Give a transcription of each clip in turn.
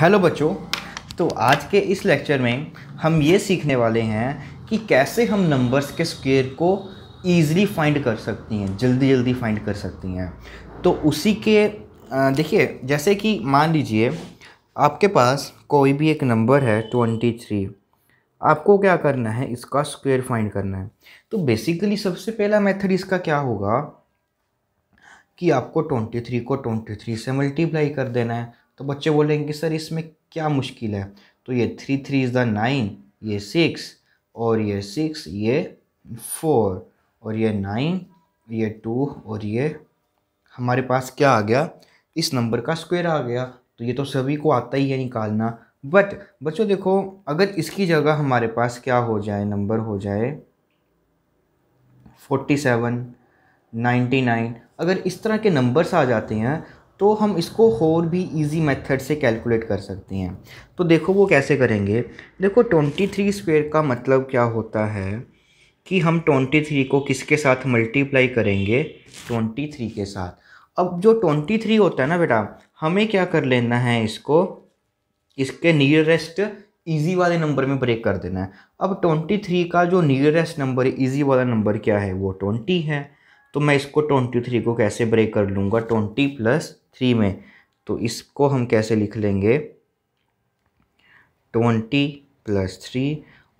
hello बच्चों तो आज के इस लेक्चर में हम ये सीखने वाले हैं कि कैसे हम नंबर्स के स्क्वेयर को इजीली फाइंड कर सकती हैं जल्दी जल्दी फाइंड कर सकती हैं तो उसी के देखिए जैसे कि मान लीजिए आपके पास कोई भी एक नंबर है ट्वेंटी थ्री आपको क्या करना है इसका स्क्वेयर फाइंड करना है तो बेसिकली सबसे पहला मेथड इसका क्या होगा कि आपको ट्वेंटी थ्री को ट्वेंटी थ्री से मल्टीप्लाई कर देना है तो बच्चे बोलेंगे कि सर इसमें क्या मुश्किल है तो ये three three is the nine ये सिक्स और ये सिक्स ये फोर और ये नाइन ये टू और ये हमारे पास क्या आ गया इस नंबर का स्क्वायर आ गया तो ये तो सभी को आता ही है निकालना बट बच्चों देखो अगर इसकी जगह हमारे पास क्या हो जाए नंबर हो जाए फोर्टी सेवन नाइन्टी नाइन अगर इस तरह के नंबर्स आ जाते हैं तो हम इसको और भी इजी मेथड से कैलकुलेट कर सकते हैं तो देखो वो कैसे करेंगे देखो ट्वेंटी थ्री स्क्वेयर का मतलब क्या होता है कि हम ट्वेंटी थ्री को किसके साथ मल्टीप्लाई करेंगे ट्वेंटी थ्री के साथ अब जो ट्वेंटी थ्री होता है ना बेटा हमें क्या कर लेना है इसको इसके नियरेस्ट ईजी वाले नंबर में ब्रेक कर देना है अब ट्वेंटी थ्री का जो नियरेस्ट नंबर है ईजी वाला नंबर क्या है वो ट्वेंटी है तो मैं इसको ट्वेंटी थ्री को कैसे ब्रेक कर लूँगा ट्वेंटी प्लस थ्री में तो इसको हम कैसे लिख लेंगे ट्वेंटी प्लस थ्री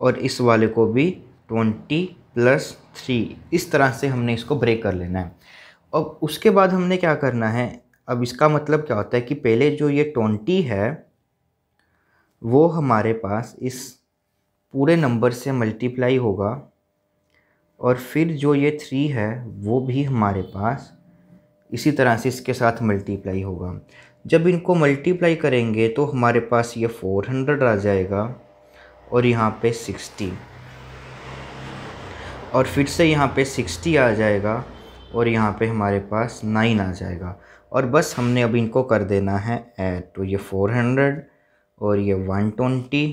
और इस वाले को भी ट्वेंटी प्लस थ्री इस तरह से हमने इसको ब्रेक कर लेना है अब उसके बाद हमने क्या करना है अब इसका मतलब क्या होता है कि पहले जो ये ट्वेंटी है वो हमारे पास इस पूरे नंबर से मल्टीप्लाई होगा और फिर जो ये थ्री है वो भी हमारे पास इसी तरह से इसके साथ मल्टीप्लाई होगा जब इनको मल्टीप्लाई करेंगे तो हमारे पास ये फोर हंड्रेड आ जाएगा और यहाँ पे सिक्सटी और फिर से यहाँ पे सिक्सटी आ जाएगा और यहाँ पे हमारे पास नाइन आ जाएगा और बस हमने अब इनको कर देना है ऐड तो ये फोर हंड्रेड और ये वन ट्वेंटी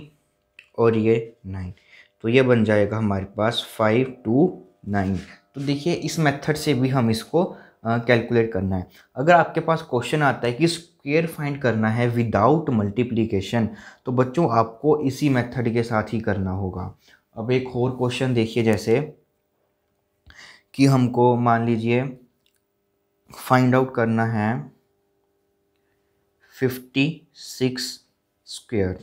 और ये नाइन तो ये बन जाएगा हमारे पास फाइव टू नाइन तो देखिए इस मेथड से भी हम इसको कैलकुलेट करना है अगर आपके पास क्वेश्चन आता है कि स्क्वेयर फाइंड करना है विदाउट मल्टीप्लीकेशन तो बच्चों आपको इसी मेथड के साथ ही करना होगा अब एक और क्वेश्चन देखिए जैसे कि हमको मान लीजिए फाइंड आउट करना है फिफ्टी सिक्स स्क्वेयर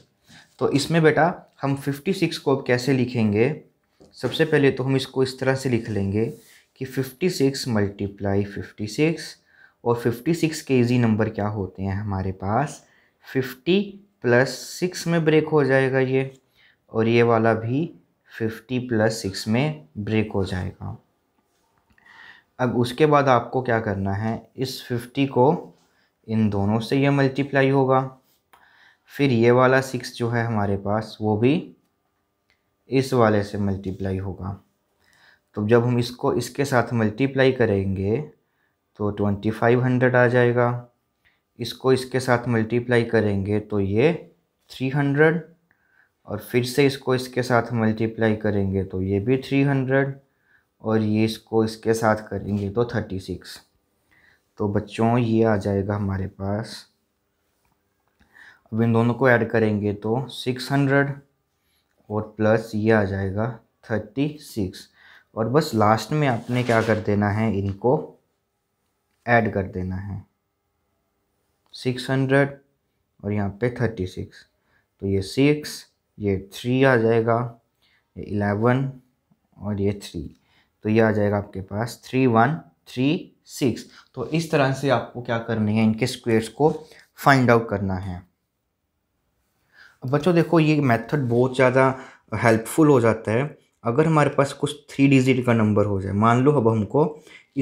तो इसमें बेटा हम 56 को अब कैसे लिखेंगे सबसे पहले तो हम इसको इस तरह से लिख लेंगे कि 56 सिक्स मल्टीप्लाई फिफ्टी और 56 के इजी नंबर क्या होते हैं हमारे पास 50 प्लस सिक्स में ब्रेक हो जाएगा ये और ये वाला भी 50 प्लस सिक्स में ब्रेक हो जाएगा अब उसके बाद आपको क्या करना है इस 50 को इन दोनों से ये मल्टीप्लाई होगा फिर ये वाला सिक्स जो है हमारे पास वो भी इस वाले से मल्टीप्लाई होगा तो जब हम इसको इसके साथ मल्टीप्लाई करेंगे तो ट्वेंटी फाइव हंड्रेड आ जाएगा इसको इसके साथ मल्टीप्लाई करेंगे तो ये थ्री हंड्रेड और फिर से इसको इसके साथ मल्टीप्लाई करेंगे तो ये भी थ्री हंड्रेड और ये इसको इसके साथ करेंगे तो थर्टी सिक्स तो बच्चों ये आ जाएगा हमारे पास अब इन दोनों को ऐड करेंगे तो सिक्स हंड्रेड और प्लस ये आ जाएगा थर्टी सिक्स और बस लास्ट में आपने क्या कर देना है इनको ऐड कर देना है सिक्स हंड्रेड और यहाँ पे थर्टी सिक्स तो ये सिक्स ये थ्री आ जाएगा ये इलेवन और ये थ्री तो ये आ जाएगा आपके पास थ्री वन थ्री सिक्स तो इस तरह से आपको क्या करनी है इनके स्क्वेयर्स को फाइंड आउट करना है बच्चों देखो ये मेथड बहुत ज़्यादा हेल्पफुल हो जाता है अगर हमारे पास कुछ थ्री डिजिट का नंबर हो जाए मान लो अब हमको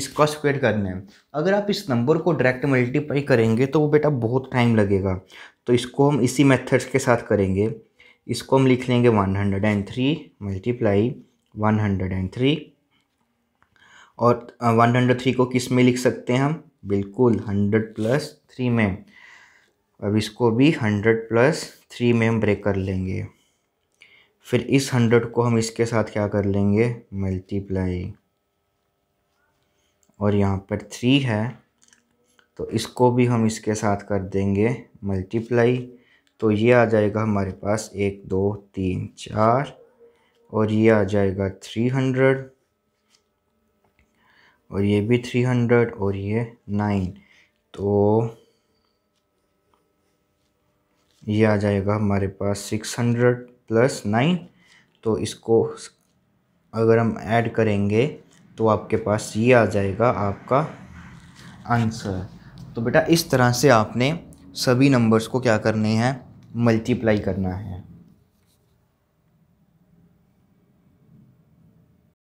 इसका स्क्वेयर करना है अगर आप इस नंबर को डायरेक्ट मल्टीप्लाई करेंगे तो वो बेटा बहुत टाइम लगेगा तो इसको हम इसी मेथड्स के साथ करेंगे इसको हम लिख लेंगे one hundred and three multiply one hundred and three और वन हंड्रेड थ्री को किस में लिख सकते हैं हम बिल्कुल हंड्रेड प्लस थ्री में अब इसको भी हंड्रेड प्लस थ्री में हम ब्रेक कर लेंगे फिर इस हंड्रेड को हम इसके साथ क्या कर लेंगे मल्टीप्लाई और यहाँ पर थ्री है तो इसको भी हम इसके साथ कर देंगे मल्टीप्लाई तो ये आ जाएगा हमारे पास एक दो तीन चार और ये आ जाएगा थ्री हंड्रेड और ये भी थ्री हंड्रेड और ये नाइन तो ये आ जाएगा हमारे पास सिक्स हंड्रेड प्लस नाइन तो इसको अगर हम ऐड करेंगे तो आपके पास ये आ जाएगा आपका आंसर तो बेटा इस तरह से आपने सभी नंबर्स को क्या करने हैं मल्टीप्लाई करना है